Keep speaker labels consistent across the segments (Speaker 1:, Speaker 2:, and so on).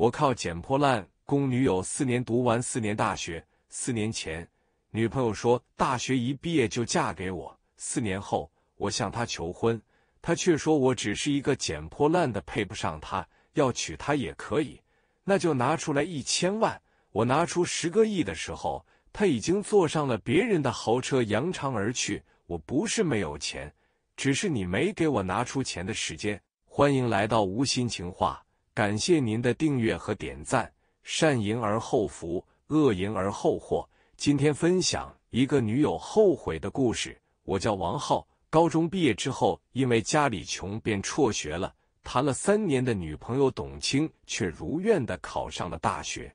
Speaker 1: 我靠捡破烂供女友四年读完四年大学。四年前，女朋友说大学一毕业就嫁给我。四年后，我向她求婚，她却说我只是一个捡破烂的，配不上她。要娶她也可以，那就拿出来一千万。我拿出十个亿的时候，她已经坐上了别人的豪车，扬长而去。我不是没有钱，只是你没给我拿出钱的时间。欢迎来到无心情话。感谢您的订阅和点赞。善淫而后福，恶淫而后祸。今天分享一个女友后悔的故事。我叫王浩，高中毕业之后，因为家里穷，便辍学了。谈了三年的女朋友董卿，却如愿的考上了大学。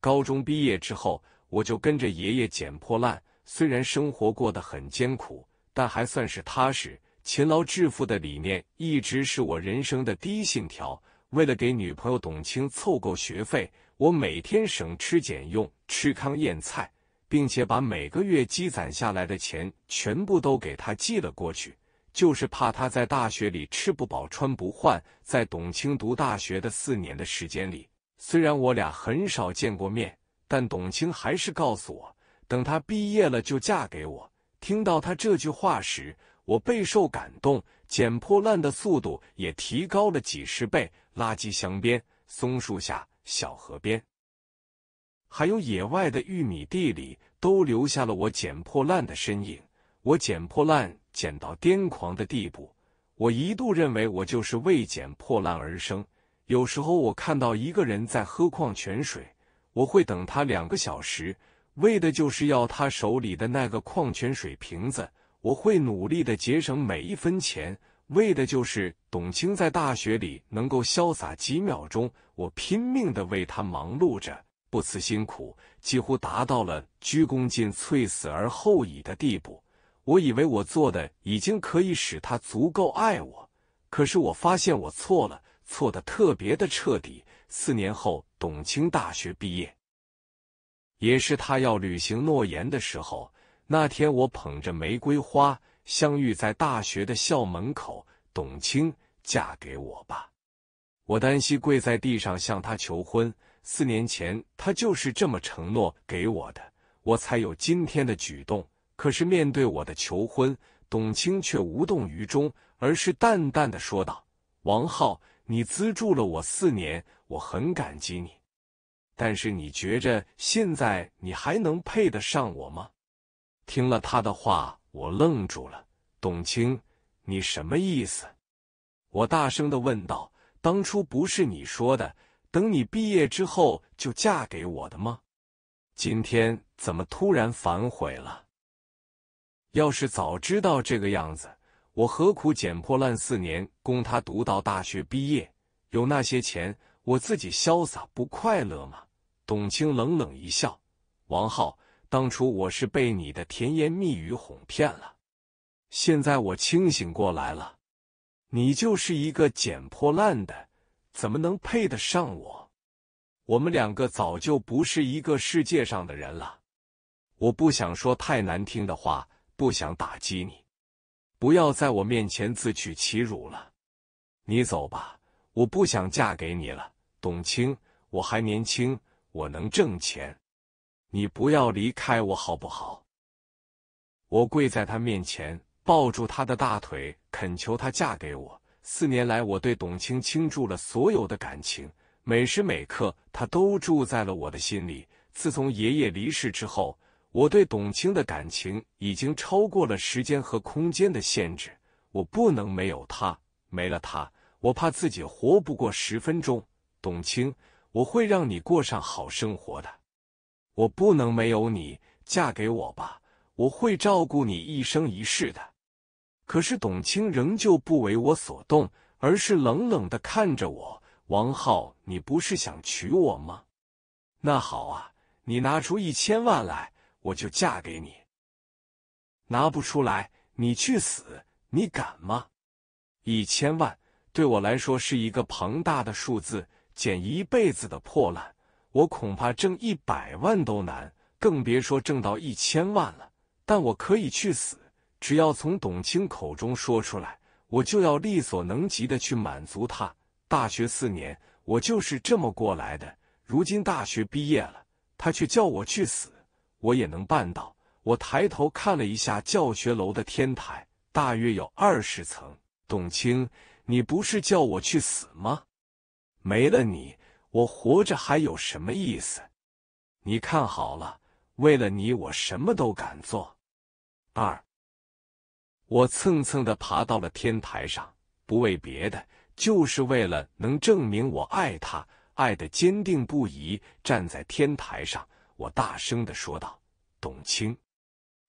Speaker 1: 高中毕业之后，我就跟着爷爷捡破烂。虽然生活过得很艰苦，但还算是踏实。勤劳致富的理念，一直是我人生的第一信条。为了给女朋友董卿凑够学费，我每天省吃俭用，吃糠咽菜，并且把每个月积攒下来的钱全部都给她寄了过去，就是怕她在大学里吃不饱穿不换。在董卿读大学的四年的时间里，虽然我俩很少见过面，但董卿还是告诉我，等她毕业了就嫁给我。听到她这句话时，我备受感动，捡破烂的速度也提高了几十倍。垃圾箱边、松树下、小河边，还有野外的玉米地里，都留下了我捡破烂的身影。我捡破烂捡到癫狂的地步，我一度认为我就是为捡破烂而生。有时候我看到一个人在喝矿泉水，我会等他两个小时，为的就是要他手里的那个矿泉水瓶子。我会努力的节省每一分钱，为的就是董卿在大学里能够潇洒几秒钟。我拼命的为她忙碌着，不辞辛苦，几乎达到了鞠躬尽瘁、死而后已的地步。我以为我做的已经可以使他足够爱我，可是我发现我错了，错的特别的彻底。四年后，董卿大学毕业，也是他要履行诺言的时候。那天我捧着玫瑰花，相遇在大学的校门口。董卿，嫁给我吧！我单膝跪在地上向她求婚。四年前，她就是这么承诺给我的，我才有今天的举动。可是面对我的求婚，董卿却无动于衷，而是淡淡的说道：“王浩，你资助了我四年，我很感激你。但是你觉着现在你还能配得上我吗？”听了他的话，我愣住了。董卿，你什么意思？我大声的问道。当初不是你说的，等你毕业之后就嫁给我的吗？今天怎么突然反悔了？要是早知道这个样子，我何苦捡破烂四年，供他读到大学毕业？有那些钱，我自己潇洒不快乐吗？董卿冷冷一笑，王浩。当初我是被你的甜言蜜语哄骗了，现在我清醒过来了。你就是一个捡破烂的，怎么能配得上我？我们两个早就不是一个世界上的人了。我不想说太难听的话，不想打击你。不要在我面前自取其辱了。你走吧，我不想嫁给你了。董卿，我还年轻，我能挣钱。你不要离开我好不好？我跪在他面前，抱住他的大腿，恳求他嫁给我。四年来，我对董卿倾注了所有的感情，每时每刻，她都住在了我的心里。自从爷爷离世之后，我对董卿的感情已经超过了时间和空间的限制。我不能没有她，没了她，我怕自己活不过十分钟。董卿，我会让你过上好生活的。我不能没有你，嫁给我吧，我会照顾你一生一世的。可是董卿仍旧不为我所动，而是冷冷的看着我。王浩，你不是想娶我吗？那好啊，你拿出一千万来，我就嫁给你。拿不出来，你去死！你敢吗？一千万对我来说是一个庞大的数字，捡一辈子的破烂。我恐怕挣一百万都难，更别说挣到一千万了。但我可以去死，只要从董卿口中说出来，我就要力所能及的去满足他。大学四年，我就是这么过来的。如今大学毕业了，他却叫我去死，我也能办到。我抬头看了一下教学楼的天台，大约有二十层。董卿，你不是叫我去死吗？没了你。我活着还有什么意思？你看好了，为了你，我什么都敢做。二，我蹭蹭的爬到了天台上，不为别的，就是为了能证明我爱他，爱的坚定不移。站在天台上，我大声的说道：“董卿，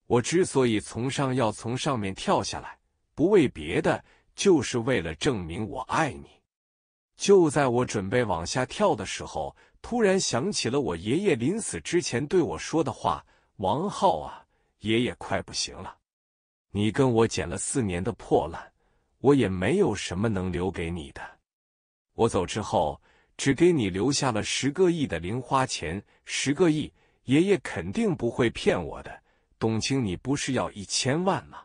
Speaker 1: 我之所以从上要从上面跳下来，不为别的，就是为了证明我爱你。”就在我准备往下跳的时候，突然想起了我爷爷临死之前对我说的话：“王浩啊，爷爷快不行了，你跟我捡了四年的破烂，我也没有什么能留给你的。我走之后，只给你留下了十个亿的零花钱。十个亿，爷爷肯定不会骗我的。”董卿，你不是要一千万吗？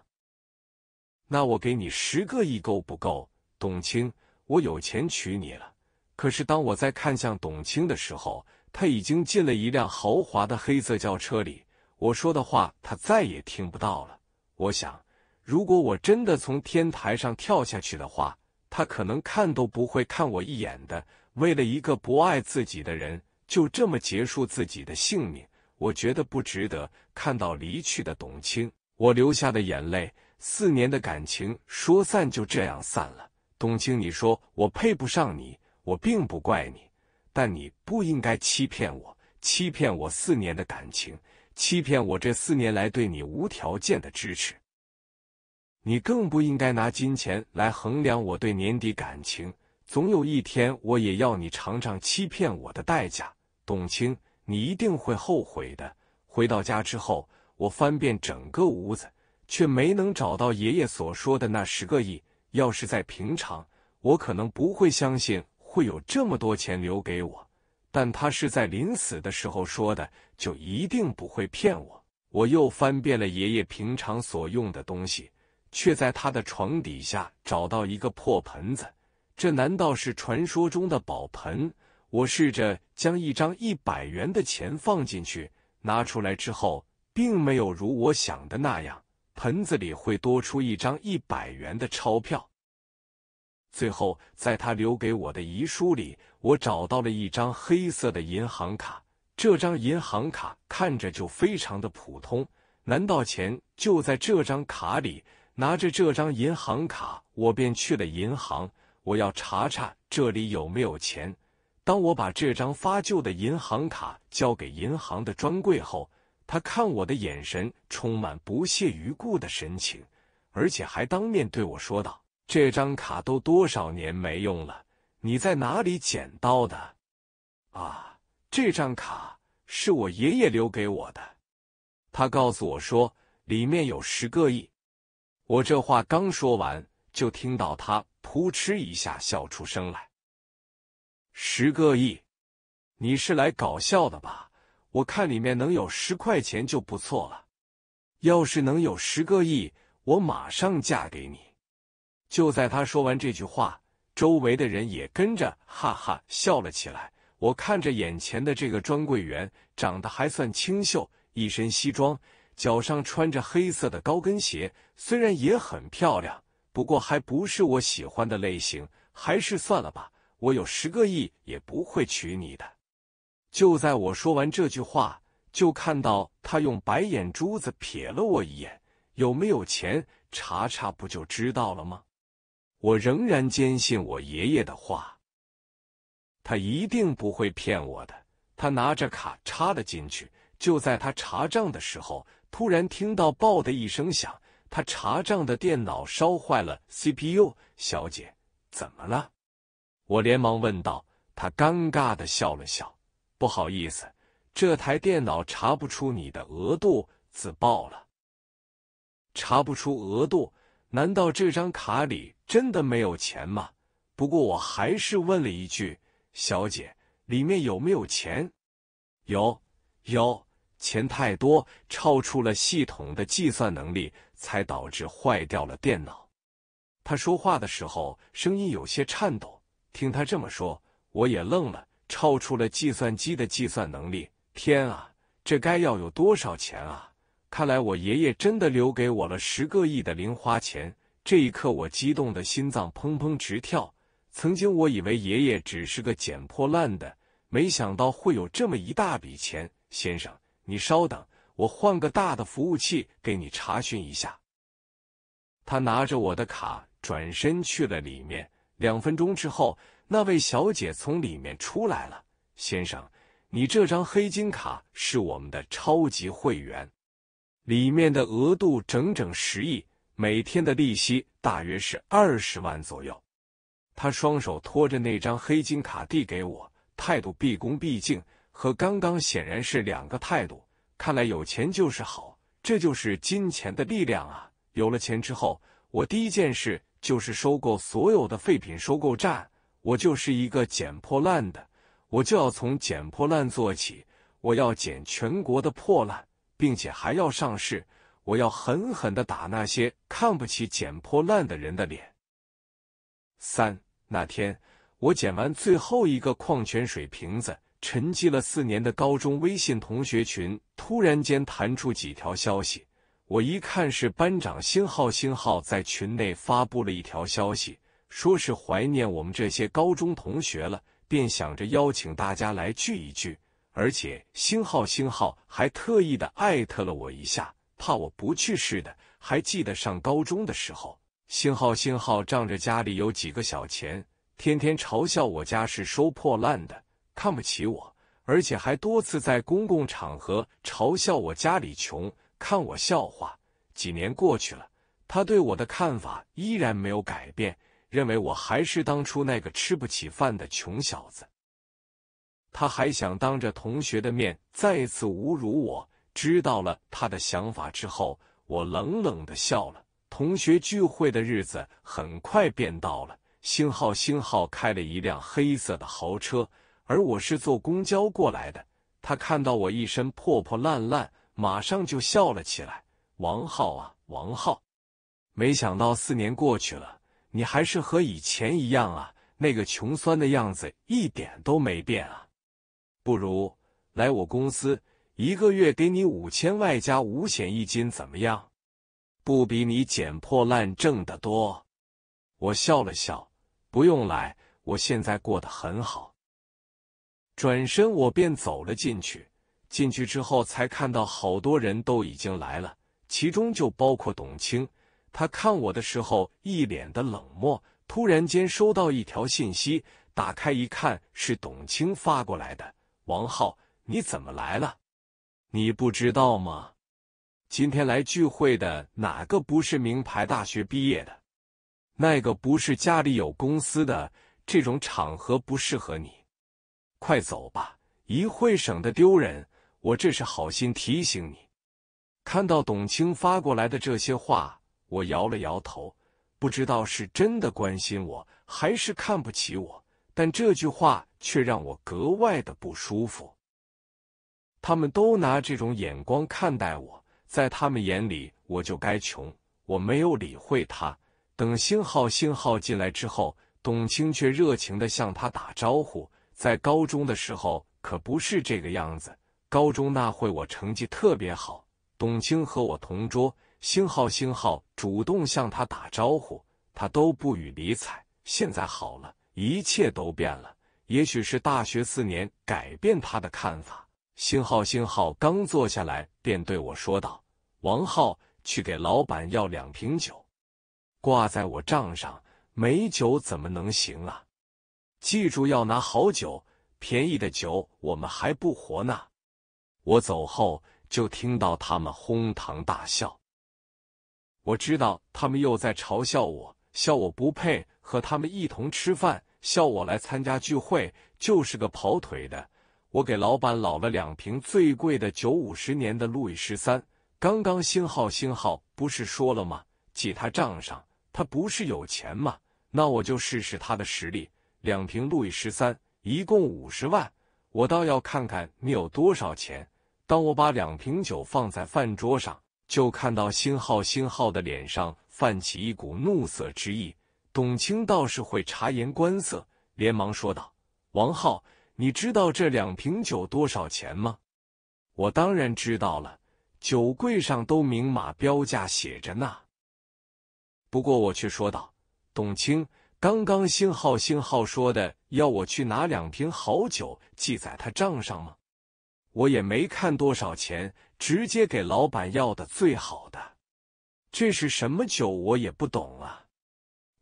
Speaker 1: 那我给你十个亿够不够？董卿。我有钱娶你了，可是当我在看向董卿的时候，他已经进了一辆豪华的黑色轿车里。我说的话，他再也听不到了。我想，如果我真的从天台上跳下去的话，他可能看都不会看我一眼的。为了一个不爱自己的人，就这么结束自己的性命，我觉得不值得。看到离去的董卿，我流下的眼泪，四年的感情，说散就这样散了。董卿，你说我配不上你，我并不怪你，但你不应该欺骗我，欺骗我四年的感情，欺骗我这四年来对你无条件的支持。你更不应该拿金钱来衡量我对年底感情。总有一天，我也要你尝尝欺骗我的代价。董卿，你一定会后悔的。回到家之后，我翻遍整个屋子，却没能找到爷爷所说的那十个亿。要是在平常，我可能不会相信会有这么多钱留给我。但他是在临死的时候说的，就一定不会骗我。我又翻遍了爷爷平常所用的东西，却在他的床底下找到一个破盆子。这难道是传说中的宝盆？我试着将一张一百元的钱放进去，拿出来之后，并没有如我想的那样。盆子里会多出一张一百元的钞票。最后，在他留给我的遗书里，我找到了一张黑色的银行卡。这张银行卡看着就非常的普通，难道钱就在这张卡里？拿着这张银行卡，我便去了银行，我要查查这里有没有钱。当我把这张发旧的银行卡交给银行的专柜后，他看我的眼神充满不屑一顾的神情，而且还当面对我说道：“这张卡都多少年没用了，你在哪里捡到的？”啊，这张卡是我爷爷留给我的，他告诉我说里面有十个亿。我这话刚说完，就听到他扑哧一下笑出声来：“十个亿，你是来搞笑的吧？”我看里面能有十块钱就不错了，要是能有十个亿，我马上嫁给你。就在他说完这句话，周围的人也跟着哈哈笑了起来。我看着眼前的这个专柜员，长得还算清秀，一身西装，脚上穿着黑色的高跟鞋，虽然也很漂亮，不过还不是我喜欢的类型，还是算了吧。我有十个亿也不会娶你的。就在我说完这句话，就看到他用白眼珠子瞥了我一眼。有没有钱查查不就知道了吗？我仍然坚信我爷爷的话，他一定不会骗我的。他拿着卡插了进去，就在他查账的时候，突然听到“爆”的一声响，他查账的电脑烧坏了。CPU，小姐，怎么了？我连忙问道。他尴尬的笑了笑。不好意思，这台电脑查不出你的额度，自爆了。查不出额度，难道这张卡里真的没有钱吗？不过我还是问了一句：“小姐，里面有没有钱？”“有，有。”钱太多，超出了系统的计算能力，才导致坏掉了电脑。他说话的时候声音有些颤抖。听他这么说，我也愣了。超出了计算机的计算能力！天啊，这该要有多少钱啊！看来我爷爷真的留给我了十个亿的零花钱。这一刻，我激动的心脏砰砰直跳。曾经我以为爷爷只是个捡破烂的，没想到会有这么一大笔钱。先生，你稍等，我换个大的服务器给你查询一下。他拿着我的卡，转身去了里面。两分钟之后。那位小姐从里面出来了，先生，你这张黑金卡是我们的超级会员，里面的额度整整十亿，每天的利息大约是二十万左右。他双手托着那张黑金卡递给我，态度毕恭毕敬，和刚刚显然是两个态度。看来有钱就是好，这就是金钱的力量啊！有了钱之后，我第一件事就是收购所有的废品收购站。我就是一个捡破烂的，我就要从捡破烂做起，我要捡全国的破烂，并且还要上市，我要狠狠的打那些看不起捡破烂的人的脸。三那天，我捡完最后一个矿泉水瓶子，沉寂了四年的高中微信同学群突然间弹出几条消息，我一看是班长星号星号在群内发布了一条消息。说是怀念我们这些高中同学了，便想着邀请大家来聚一聚。而且星号星号还特意的艾特了我一下，怕我不去似的。还记得上高中的时候，星号星号仗着家里有几个小钱，天天嘲笑我家是收破烂的，看不起我，而且还多次在公共场合嘲笑我家里穷，看我笑话。几年过去了，他对我的看法依然没有改变。认为我还是当初那个吃不起饭的穷小子，他还想当着同学的面再次侮辱我。知道了他的想法之后，我冷冷的笑了。同学聚会的日子很快便到了，星浩星浩开了一辆黑色的豪车，而我是坐公交过来的。他看到我一身破破烂烂，马上就笑了起来。王浩啊，王浩，没想到四年过去了。你还是和以前一样啊，那个穷酸的样子一点都没变啊。不如来我公司，一个月给你五千，外加五险一金，怎么样？不比你捡破烂挣得多。我笑了笑，不用来，我现在过得很好。转身，我便走了进去。进去之后，才看到好多人都已经来了，其中就包括董卿。他看我的时候一脸的冷漠。突然间收到一条信息，打开一看是董卿发过来的：“王浩，你怎么来了？你不知道吗？今天来聚会的哪个不是名牌大学毕业的？那个不是家里有公司的？这种场合不适合你，快走吧，一会省得丢人。我这是好心提醒你。”看到董卿发过来的这些话。我摇了摇头，不知道是真的关心我还是看不起我，但这句话却让我格外的不舒服。他们都拿这种眼光看待我，在他们眼里我就该穷。我没有理会他。等星浩、星浩进来之后，董卿却热情的向他打招呼。在高中的时候可不是这个样子。高中那会我成绩特别好，董卿和我同桌。星号星号主动向他打招呼，他都不予理睬。现在好了，一切都变了。也许是大学四年改变他的看法。星号星号刚坐下来，便对我说道：“王浩，去给老板要两瓶酒，挂在我账上。没酒怎么能行啊？记住要拿好酒，便宜的酒我们还不活呢。”我走后，就听到他们哄堂大笑。我知道他们又在嘲笑我，笑我不配和他们一同吃饭，笑我来参加聚会就是个跑腿的。我给老板老了两瓶最贵的酒，五十年的路易十三。刚刚星号星号不是说了吗？记他账上，他不是有钱吗？那我就试试他的实力。两瓶路易十三，一共五十万。我倒要看看你有多少钱。当我把两瓶酒放在饭桌上。就看到星号星号的脸上泛起一股怒色之意，董卿倒是会察言观色，连忙说道：“王浩，你知道这两瓶酒多少钱吗？”“我当然知道了，酒柜上都明码标价写着呢。”不过我却说道：“董卿，刚刚星号星号说的要我去拿两瓶好酒记在他账上吗？”我也没看多少钱，直接给老板要的最好的。这是什么酒？我也不懂啊。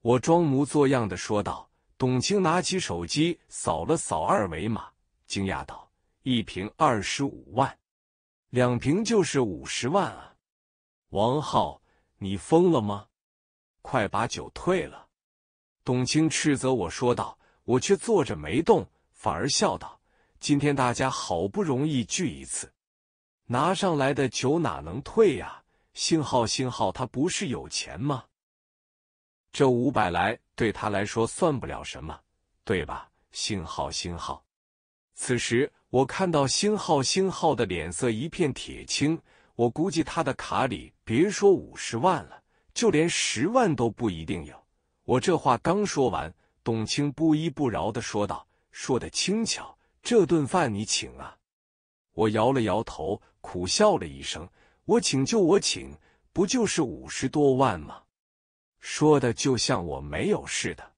Speaker 1: 我装模作样的说道。董卿拿起手机扫了扫二维码，惊讶道：“一瓶二十五万，两瓶就是五十万啊！”王浩，你疯了吗？快把酒退了！”董卿斥责我说道。我却坐着没动，反而笑道。今天大家好不容易聚一次，拿上来的酒哪能退呀？幸号幸号，他不是有钱吗？这五百来对他来说算不了什么，对吧？幸号幸号。此时我看到星号星号的脸色一片铁青，我估计他的卡里别说五十万了，就连十万都不一定有。我这话刚说完，董卿不依不饶的说道：“说的轻巧。”这顿饭你请啊！我摇了摇头，苦笑了一声。我请就我请，不就是五十多万吗？说的就像我没有似的。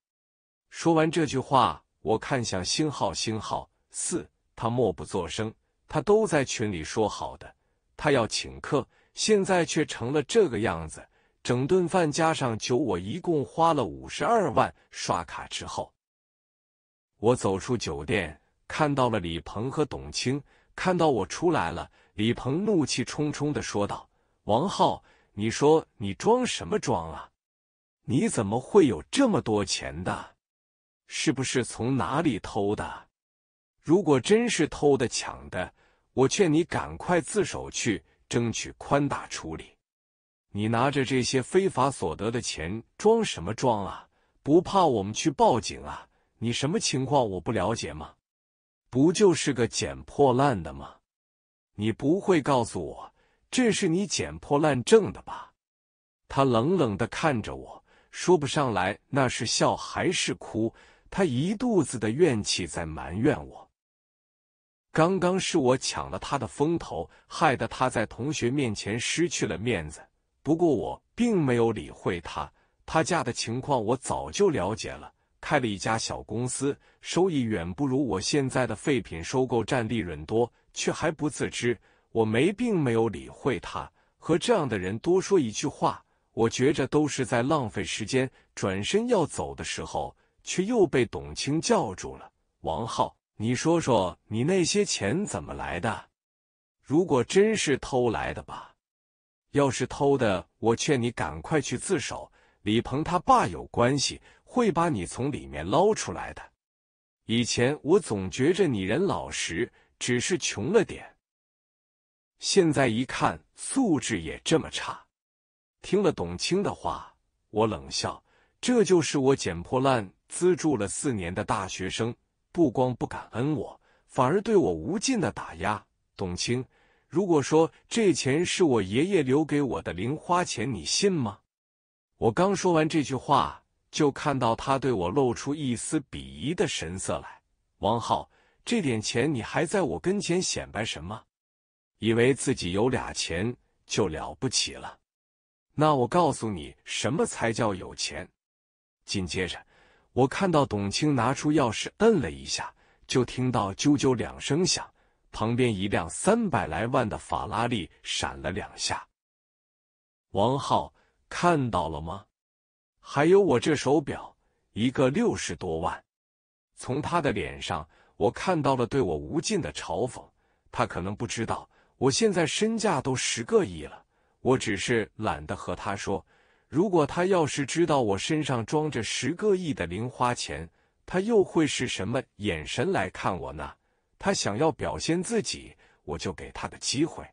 Speaker 1: 说完这句话，我看向星号星号四，他默不作声。他都在群里说好的，他要请客，现在却成了这个样子。整顿饭加上酒，我一共花了五十二万。刷卡之后，我走出酒店。看到了李鹏和董卿，看到我出来了，李鹏怒气冲冲的说道：“王浩，你说你装什么装啊？你怎么会有这么多钱的？是不是从哪里偷的？如果真是偷的抢的，我劝你赶快自首去，争取宽大处理。你拿着这些非法所得的钱装什么装啊？不怕我们去报警啊？你什么情况我不了解吗？”不就是个捡破烂的吗？你不会告诉我这是你捡破烂挣的吧？他冷冷的看着我说不上来那是笑还是哭，他一肚子的怨气在埋怨我。刚刚是我抢了他的风头，害得他在同学面前失去了面子。不过我并没有理会他，他家的情况我早就了解了。开了一家小公司，收益远不如我现在的废品收购站利润多，却还不自知。我没，并没有理会他。和这样的人多说一句话，我觉着都是在浪费时间。转身要走的时候，却又被董卿叫住了。王浩，你说说你那些钱怎么来的？如果真是偷来的吧？要是偷的，我劝你赶快去自首。李鹏他爸有关系。会把你从里面捞出来的。以前我总觉着你人老实，只是穷了点。现在一看，素质也这么差。听了董卿的话，我冷笑：这就是我捡破烂资助了四年的大学生，不光不感恩我，反而对我无尽的打压。董卿，如果说这钱是我爷爷留给我的零花钱，你信吗？我刚说完这句话。就看到他对我露出一丝鄙夷的神色来。王浩，这点钱你还在我跟前显摆什么？以为自己有俩钱就了不起了？那我告诉你，什么才叫有钱？紧接着，我看到董卿拿出钥匙，摁了一下，就听到啾啾两声响，旁边一辆三百来万的法拉利闪了两下。王浩，看到了吗？还有我这手表，一个六十多万。从他的脸上，我看到了对我无尽的嘲讽。他可能不知道，我现在身价都十个亿了。我只是懒得和他说。如果他要是知道我身上装着十个亿的零花钱，他又会是什么眼神来看我呢？他想要表现自己，我就给他个机会。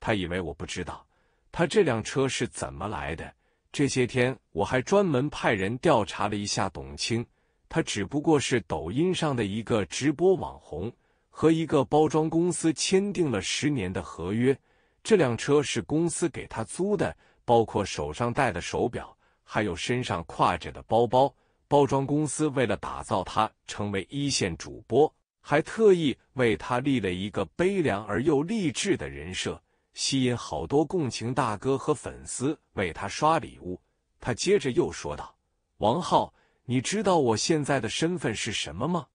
Speaker 1: 他以为我不知道，他这辆车是怎么来的。这些天，我还专门派人调查了一下董卿。她只不过是抖音上的一个直播网红，和一个包装公司签订了十年的合约。这辆车是公司给他租的，包括手上戴的手表，还有身上挎着的包包。包装公司为了打造他成为一线主播，还特意为他立了一个悲凉而又励志的人设。吸引好多共情大哥和粉丝为他刷礼物。他接着又说道：“王浩，你知道我现在的身份是什么吗？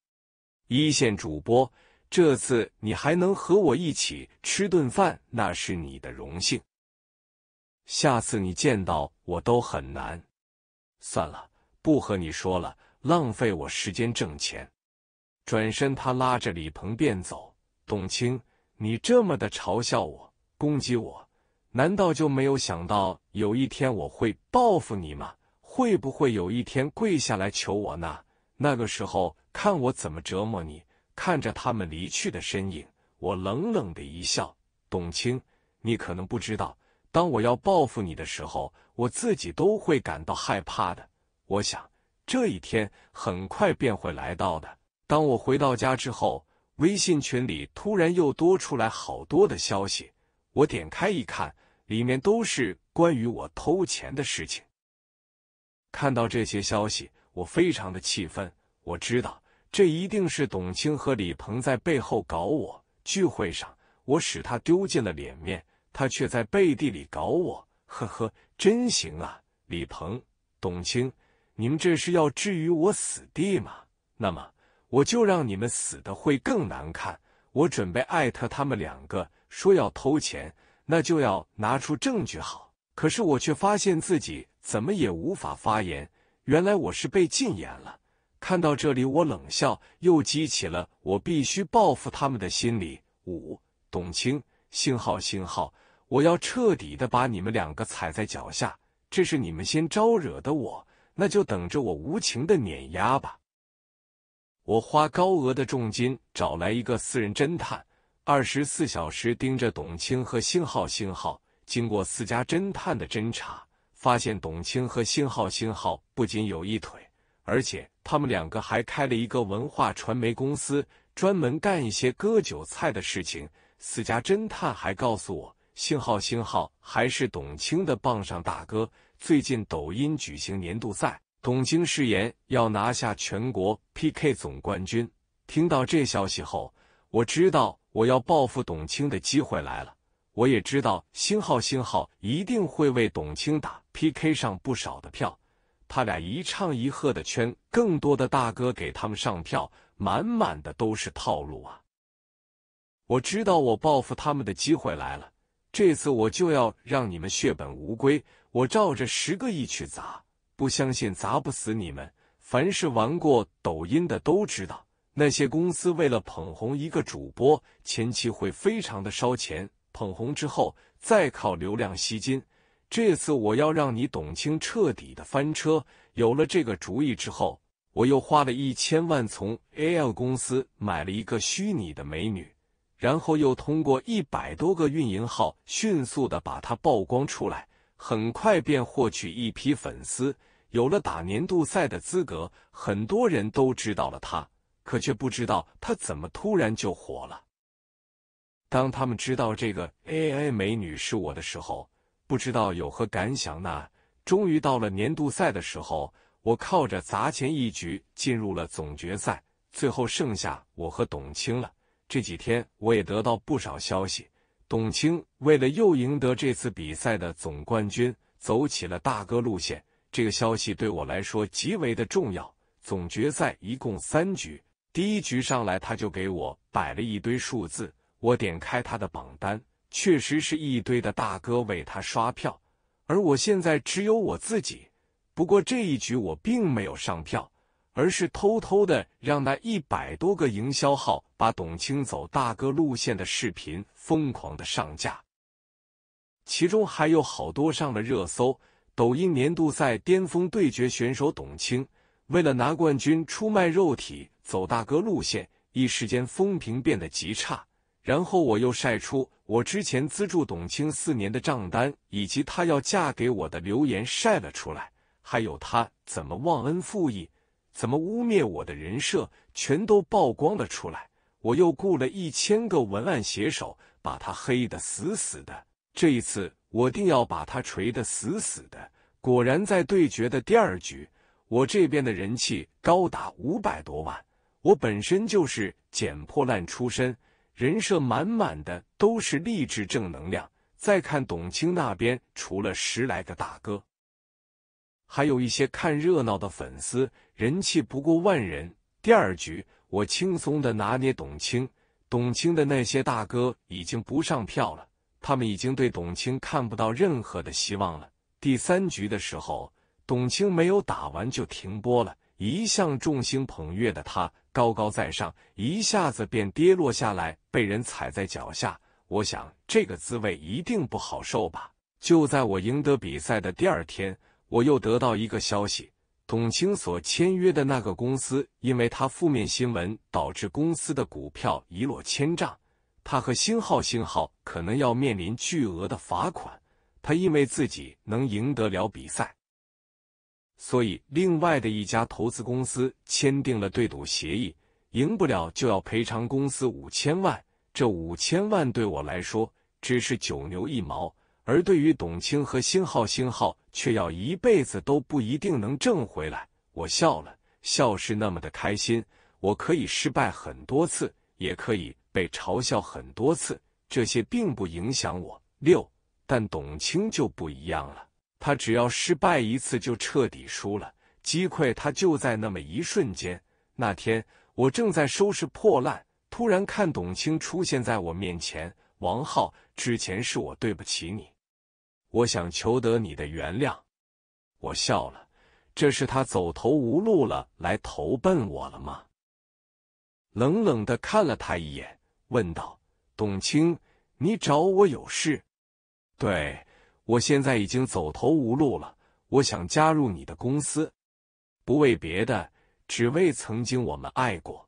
Speaker 1: 一线主播。这次你还能和我一起吃顿饭，那是你的荣幸。下次你见到我都很难。算了，不和你说了，浪费我时间挣钱。”转身，他拉着李鹏便走。董卿，你这么的嘲笑我。攻击我，难道就没有想到有一天我会报复你吗？会不会有一天跪下来求我呢？那个时候，看我怎么折磨你！看着他们离去的身影，我冷冷的一笑。董卿，你可能不知道，当我要报复你的时候，我自己都会感到害怕的。我想，这一天很快便会来到的。当我回到家之后，微信群里突然又多出来好多的消息。我点开一看，里面都是关于我偷钱的事情。看到这些消息，我非常的气愤。我知道这一定是董卿和李鹏在背后搞我。聚会上，我使他丢尽了脸面，他却在背地里搞我。呵呵，真行啊，李鹏、董卿，你们这是要置于我死地吗？那么，我就让你们死的会更难看。我准备艾特他们两个。说要偷钱，那就要拿出证据好。可是我却发现自己怎么也无法发言，原来我是被禁言了。看到这里，我冷笑，又激起了我必须报复他们的心理。五，董卿，信号，信号，我要彻底的把你们两个踩在脚下。这是你们先招惹的我，那就等着我无情的碾压吧。我花高额的重金找来一个私人侦探。二十四小时盯着董卿和星号星号。经过私家侦探的侦查，发现董卿和星号星号不仅有一腿，而且他们两个还开了一个文化传媒公司，专门干一些割韭菜的事情。私家侦探还告诉我，星号星号还是董卿的傍上大哥。最近抖音举行年度赛，董卿誓言要拿下全国 PK 总冠军。听到这消息后，我知道。我要报复董卿的机会来了，我也知道星号星号一定会为董卿打 PK 上不少的票，他俩一唱一和的圈更多的大哥给他们上票，满满的都是套路啊！我知道我报复他们的机会来了，这次我就要让你们血本无归，我照着十个亿去砸，不相信砸不死你们，凡是玩过抖音的都知道。那些公司为了捧红一个主播，前期会非常的烧钱，捧红之后再靠流量吸金。这次我要让你董卿彻底的翻车。有了这个主意之后，我又花了一千万从 AL 公司买了一个虚拟的美女，然后又通过一百多个运营号迅速的把她曝光出来，很快便获取一批粉丝，有了打年度赛的资格。很多人都知道了她。可却不知道他怎么突然就火了。当他们知道这个 AI 美女是我的时候，不知道有何感想呢？终于到了年度赛的时候，我靠着砸钱一局进入了总决赛，最后剩下我和董卿了。这几天我也得到不少消息，董卿为了又赢得这次比赛的总冠军，走起了大哥路线。这个消息对我来说极为的重要。总决赛一共三局。第一局上来，他就给我摆了一堆数字。我点开他的榜单，确实是一堆的大哥为他刷票。而我现在只有我自己。不过这一局我并没有上票，而是偷偷的让那一百多个营销号把董卿走大哥路线的视频疯狂的上架，其中还有好多上了热搜。抖音年度赛巅峰对决选手董卿。为了拿冠军，出卖肉体，走大哥路线，一时间风评变得极差。然后我又晒出我之前资助董卿四年的账单，以及她要嫁给我的留言晒了出来，还有她怎么忘恩负义，怎么污蔑我的人设，全都曝光了出来。我又雇了一千个文案写手，把他黑的死死的。这一次，我定要把他锤的死死的。果然，在对决的第二局。我这边的人气高达五百多万，我本身就是捡破烂出身，人设满满的都是励志正能量。再看董卿那边，除了十来个大哥，还有一些看热闹的粉丝，人气不过万人。第二局我轻松的拿捏董卿，董卿的那些大哥已经不上票了，他们已经对董卿看不到任何的希望了。第三局的时候。董卿没有打完就停播了。一向众星捧月的他，高高在上，一下子便跌落下来，被人踩在脚下。我想，这个滋味一定不好受吧？就在我赢得比赛的第二天，我又得到一个消息：董卿所签约的那个公司，因为他负面新闻，导致公司的股票一落千丈。他和星号星号可能要面临巨额的罚款。他因为自己能赢得了比赛。所以，另外的一家投资公司签订了对赌协议，赢不了就要赔偿公司五千万。这五千万对我来说只是九牛一毛，而对于董卿和星号星号却要一辈子都不一定能挣回来。我笑了，笑是那么的开心。我可以失败很多次，也可以被嘲笑很多次，这些并不影响我。六，但董卿就不一样了。他只要失败一次，就彻底输了。击溃他就在那么一瞬间。那天我正在收拾破烂，突然看董卿出现在我面前。王浩，之前是我对不起你，我想求得你的原谅。我笑了，这是他走投无路了，来投奔我了吗？冷冷的看了他一眼，问道：“董卿，你找我有事？”对。我现在已经走投无路了，我想加入你的公司，不为别的，只为曾经我们爱过。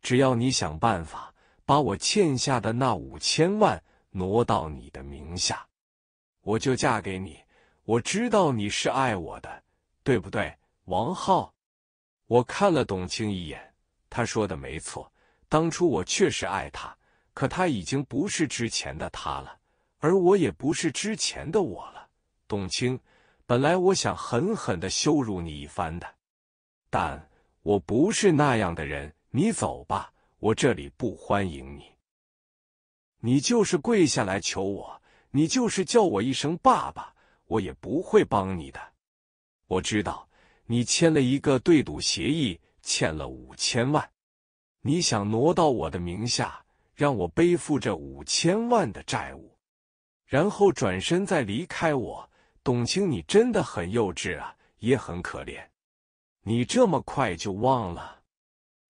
Speaker 1: 只要你想办法把我欠下的那五千万挪到你的名下，我就嫁给你。我知道你是爱我的，对不对，王浩？我看了董卿一眼，她说的没错，当初我确实爱她，可她已经不是之前的她了。而我也不是之前的我了，董卿。本来我想狠狠的羞辱你一番的，但我不是那样的人。你走吧，我这里不欢迎你。你就是跪下来求我，你就是叫我一声爸爸，我也不会帮你的。我知道你签了一个对赌协议，欠了五千万，你想挪到我的名下，让我背负这五千万的债务。然后转身再离开我，董卿，你真的很幼稚啊，也很可怜。你这么快就忘了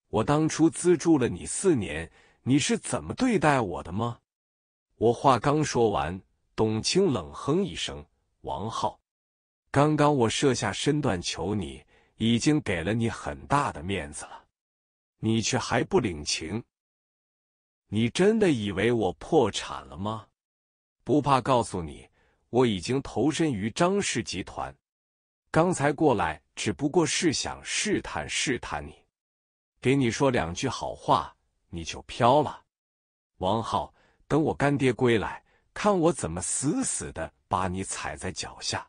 Speaker 1: 我当初资助了你四年，你是怎么对待我的吗？我话刚说完，董卿冷哼一声：“王浩，刚刚我设下身段求你，已经给了你很大的面子了，你却还不领情。你真的以为我破产了吗？”不怕告诉你，我已经投身于张氏集团。刚才过来只不过是想试探试探你，给你说两句好话，你就飘了。王浩，等我干爹归来，看我怎么死死的把你踩在脚下。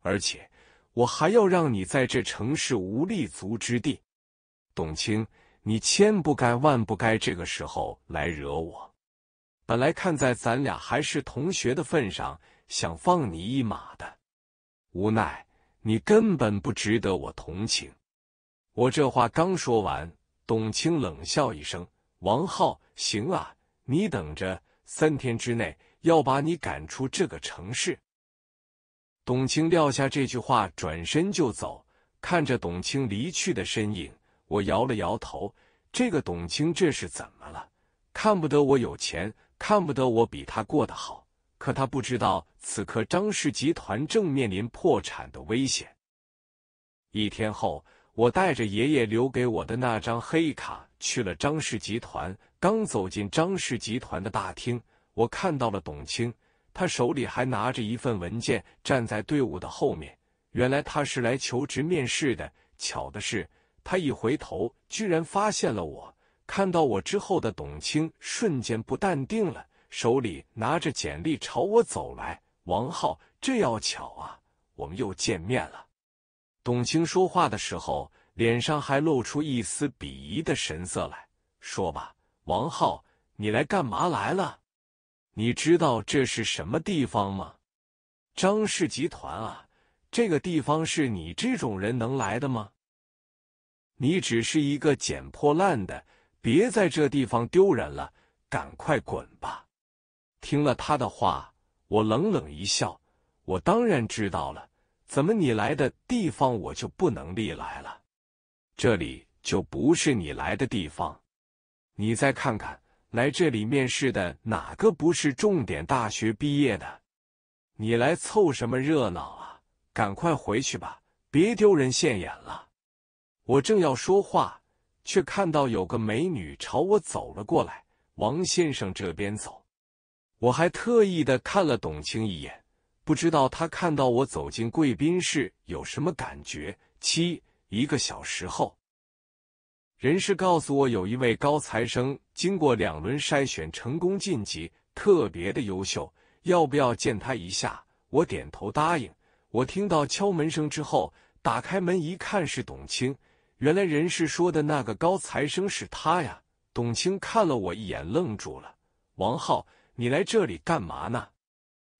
Speaker 1: 而且我还要让你在这城市无立足之地。董卿，你千不该万不该这个时候来惹我。本来看在咱俩还是同学的份上，想放你一马的，无奈你根本不值得我同情。我这话刚说完，董卿冷笑一声：“王浩，行啊，你等着，三天之内要把你赶出这个城市。”董卿撂下这句话，转身就走。看着董卿离去的身影，我摇了摇头：“这个董卿这是怎么了？看不得我有钱。”看不得我比他过得好，可他不知道此刻张氏集团正面临破产的危险。一天后，我带着爷爷留给我的那张黑卡去了张氏集团。刚走进张氏集团的大厅，我看到了董卿，他手里还拿着一份文件，站在队伍的后面。原来他是来求职面试的。巧的是，他一回头，居然发现了我。看到我之后的董卿瞬间不淡定了，手里拿着简历朝我走来。王浩，这要巧啊，我们又见面了。董卿说话的时候，脸上还露出一丝鄙夷的神色。来说吧，王浩，你来干嘛来了？你知道这是什么地方吗？张氏集团啊，这个地方是你这种人能来的吗？你只是一个捡破烂的。别在这地方丢人了，赶快滚吧！听了他的话，我冷冷一笑。我当然知道了，怎么你来的地方我就不能来来了？这里就不是你来的地方。你再看看，来这里面试的哪个不是重点大学毕业的？你来凑什么热闹啊？赶快回去吧，别丢人现眼了。我正要说话。却看到有个美女朝我走了过来，王先生这边走。我还特意的看了董卿一眼，不知道她看到我走进贵宾室有什么感觉。七一个小时后，人事告诉我有一位高材生经过两轮筛选成功晋级，特别的优秀，要不要见他一下？我点头答应。我听到敲门声之后，打开门一看是董卿。原来人事说的那个高材生是他呀！董卿看了我一眼，愣住了。王浩，你来这里干嘛呢？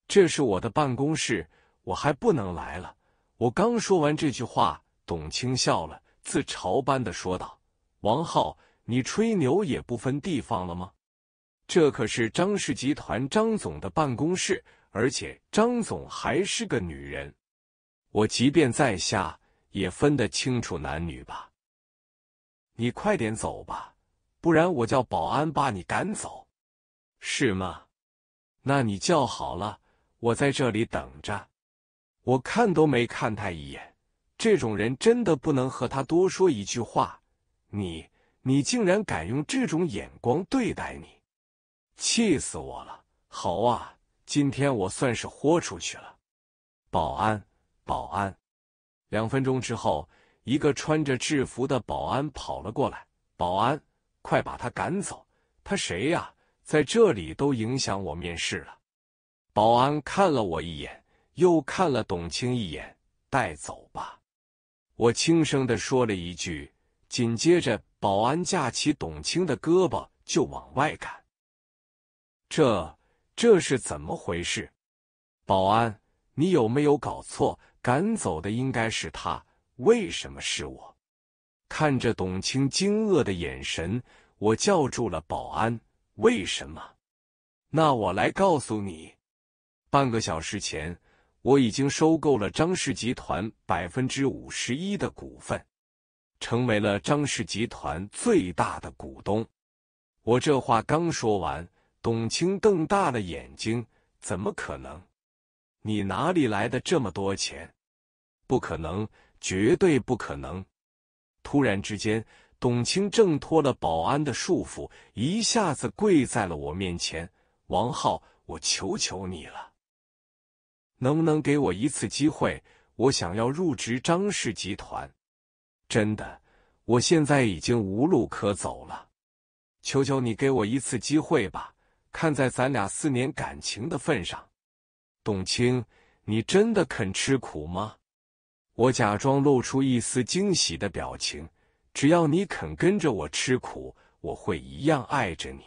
Speaker 1: 这是我的办公室，我还不能来了。我刚说完这句话，董卿笑了，自嘲般的说道：“王浩，你吹牛也不分地方了吗？这可是张氏集团张总的办公室，而且张总还是个女人。我即便在下。”也分得清楚男女吧。”你快点走吧，不然我叫保安把你赶走，是吗？那你叫好了，我在这里等着。我看都没看他一眼，这种人真的不能和他多说一句话。你，你竟然敢用这种眼光对待你，气死我了！好啊，今天我算是豁出去了。保安，保安，两分钟之后。一个穿着制服的保安跑了过来。保安，快把他赶走！他谁呀？在这里都影响我面试了。保安看了我一眼，又看了董卿一眼，带走吧。我轻声的说了一句。紧接着，保安架起董卿的胳膊就往外赶。这这是怎么回事？保安，你有没有搞错？赶走的应该是他。为什么是我？看着董卿惊愕的眼神，我叫住了保安。为什么？那我来告诉你。半个小时前，我已经收购了张氏集团百分之五十一的股份，成为了张氏集团最大的股东。我这话刚说完，董卿瞪大了眼睛：“怎么可能？你哪里来的这么多钱？不可能！”绝对不可能！突然之间，董卿挣脱了保安的束缚，一下子跪在了我面前。王浩，我求求你了，能不能给我一次机会？我想要入职张氏集团，真的，我现在已经无路可走了。求求你给我一次机会吧，看在咱俩四年感情的份上。董卿，你真的肯吃苦吗？我假装露出一丝惊喜的表情，只要你肯跟着我吃苦，我会一样爱着你。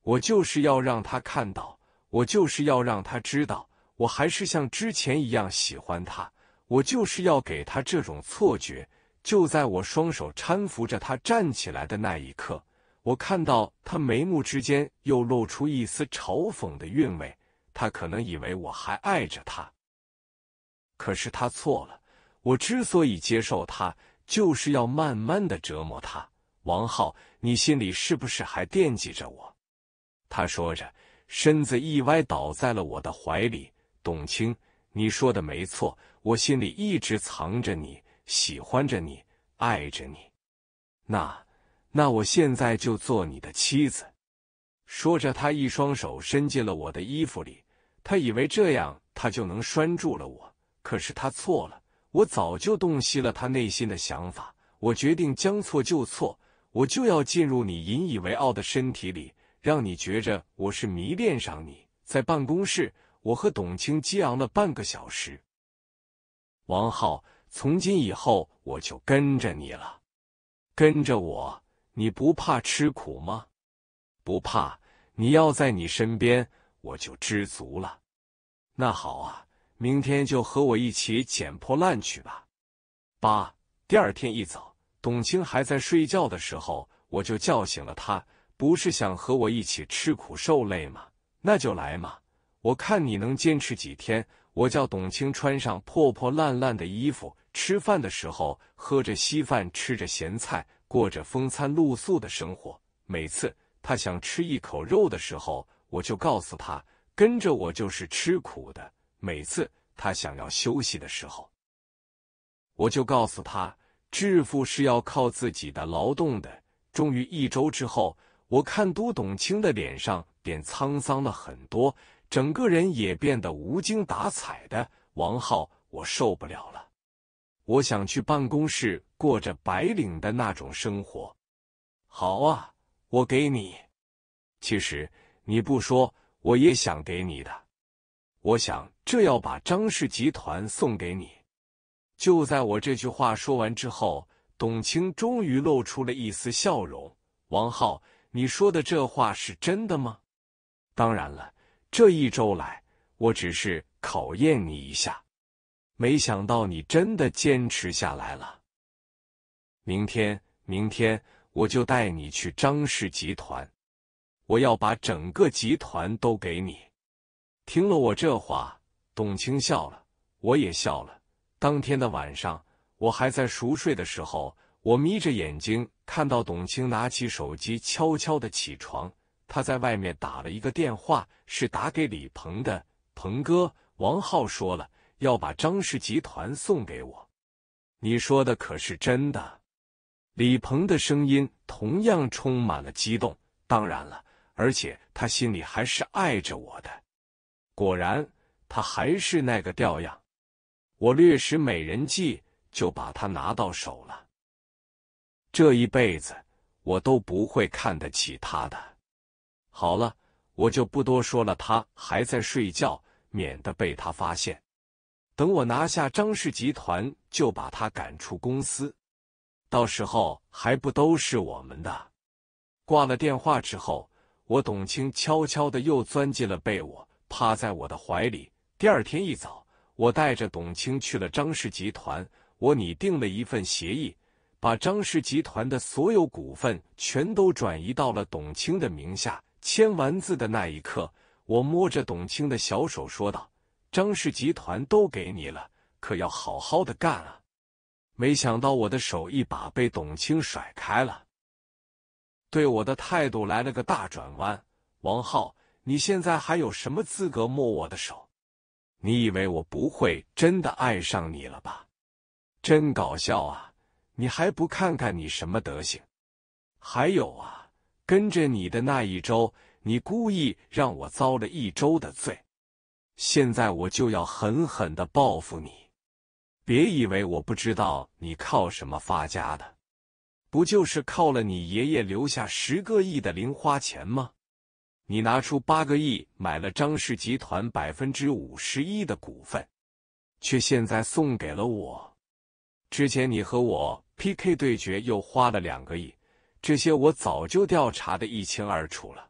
Speaker 1: 我就是要让他看到，我就是要让他知道，我还是像之前一样喜欢他。我就是要给他这种错觉。就在我双手搀扶着他站起来的那一刻，我看到他眉目之间又露出一丝嘲讽的韵味。他可能以为我还爱着他，可是他错了。我之所以接受他，就是要慢慢的折磨他。王浩，你心里是不是还惦记着我？他说着，身子一歪，倒在了我的怀里。董卿，你说的没错，我心里一直藏着你，喜欢着你，爱着你。那，那我现在就做你的妻子。说着，他一双手伸进了我的衣服里。他以为这样他就能拴住了我，可是他错了。我早就洞悉了他内心的想法，我决定将错就错，我就要进入你引以为傲的身体里，让你觉着我是迷恋上你。在办公室，我和董卿激昂了半个小时。王浩，从今以后我就跟着你了，跟着我，你不怕吃苦吗？不怕，你要在你身边，我就知足了。那好啊。明天就和我一起捡破烂去吧，八，第二天一早，董卿还在睡觉的时候，我就叫醒了他。不是想和我一起吃苦受累吗？那就来嘛！我看你能坚持几天。我叫董卿穿上破破烂烂的衣服，吃饭的时候喝着稀饭，吃着咸菜，过着风餐露宿的生活。每次他想吃一口肉的时候，我就告诉他，跟着我就是吃苦的。每次他想要休息的时候，我就告诉他，致富是要靠自己的劳动的。终于一周之后，我看都董卿的脸上变沧桑了很多，整个人也变得无精打采的。王浩，我受不了了，我想去办公室过着白领的那种生活。好啊，我给你。其实你不说，我也想给你的。我想。这要把张氏集团送给你。就在我这句话说完之后，董卿终于露出了一丝笑容。王浩，你说的这话是真的吗？当然了，这一周来我只是考验你一下，没想到你真的坚持下来了。明天，明天我就带你去张氏集团，我要把整个集团都给你。听了我这话。董卿笑了，我也笑了。当天的晚上，我还在熟睡的时候，我眯着眼睛看到董卿拿起手机，悄悄地起床。他在外面打了一个电话，是打给李鹏的。鹏哥，王浩说了要把张氏集团送给我。你说的可是真的？李鹏的声音同样充满了激动。当然了，而且他心里还是爱着我的。果然。他还是那个调样，我略施美人计就把他拿到手了。这一辈子我都不会看得起他的。好了，我就不多说了。他还在睡觉，免得被他发现。等我拿下张氏集团，就把他赶出公司，到时候还不都是我们的？挂了电话之后，我董卿悄悄的又钻进了被窝，趴在我的怀里。第二天一早，我带着董卿去了张氏集团。我拟定了一份协议，把张氏集团的所有股份全都转移到了董卿的名下。签完字的那一刻，我摸着董卿的小手说道：“张氏集团都给你了，可要好好的干啊！”没想到我的手一把被董卿甩开了，对我的态度来了个大转弯。王浩，你现在还有什么资格摸我的手？你以为我不会真的爱上你了吧？真搞笑啊！你还不看看你什么德行？还有啊，跟着你的那一周，你故意让我遭了一周的罪，现在我就要狠狠的报复你！别以为我不知道你靠什么发家的，不就是靠了你爷爷留下十个亿的零花钱吗？你拿出八个亿买了张氏集团百分之五十一的股份，却现在送给了我。之前你和我 PK 对决又花了两个亿，这些我早就调查的一清二楚了。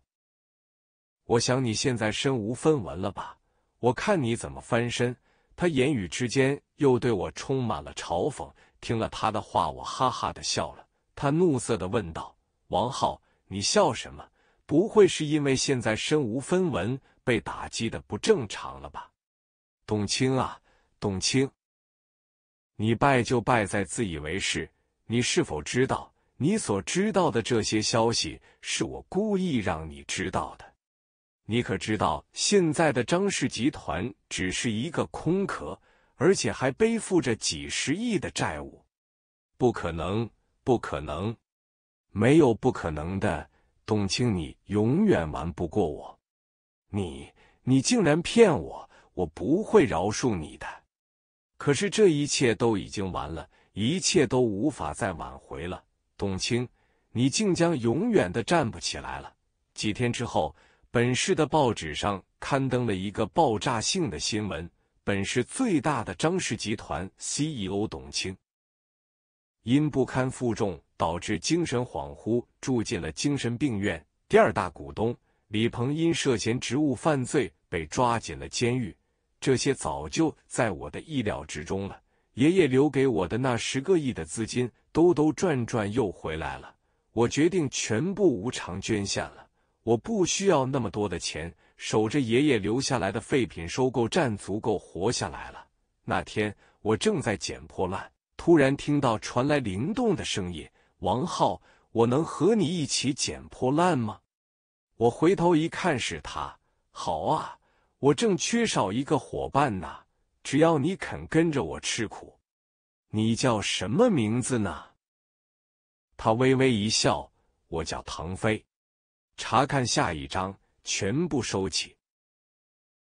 Speaker 1: 我想你现在身无分文了吧？我看你怎么翻身。他言语之间又对我充满了嘲讽。听了他的话，我哈哈的笑了。他怒色的问道：“王浩，你笑什么？”不会是因为现在身无分文被打击的不正常了吧，董卿啊，董卿，你败就败在自以为是。你是否知道，你所知道的这些消息是我故意让你知道的？你可知道，现在的张氏集团只是一个空壳，而且还背负着几十亿的债务？不可能，不可能，没有不可能的。董卿，你永远玩不过我！你，你竟然骗我！我不会饶恕你的！可是这一切都已经完了，一切都无法再挽回了。董卿，你竟将永远的站不起来了。几天之后，本市的报纸上刊登了一个爆炸性的新闻：本市最大的张氏集团 CEO 董卿因不堪负重。导致精神恍惚，住进了精神病院。第二大股东李鹏因涉嫌职务犯罪被抓进了监狱。这些早就在我的意料之中了。爷爷留给我的那十个亿的资金，兜兜转转又回来了。我决定全部无偿捐献了。我不需要那么多的钱，守着爷爷留下来的废品收购站足够活下来了。那天我正在捡破烂，突然听到传来灵动的声音。王浩，我能和你一起捡破烂吗？我回头一看，是他。好啊，我正缺少一个伙伴呢。只要你肯跟着我吃苦，你叫什么名字呢？他微微一笑，我叫唐飞。查看下一章，全部收起。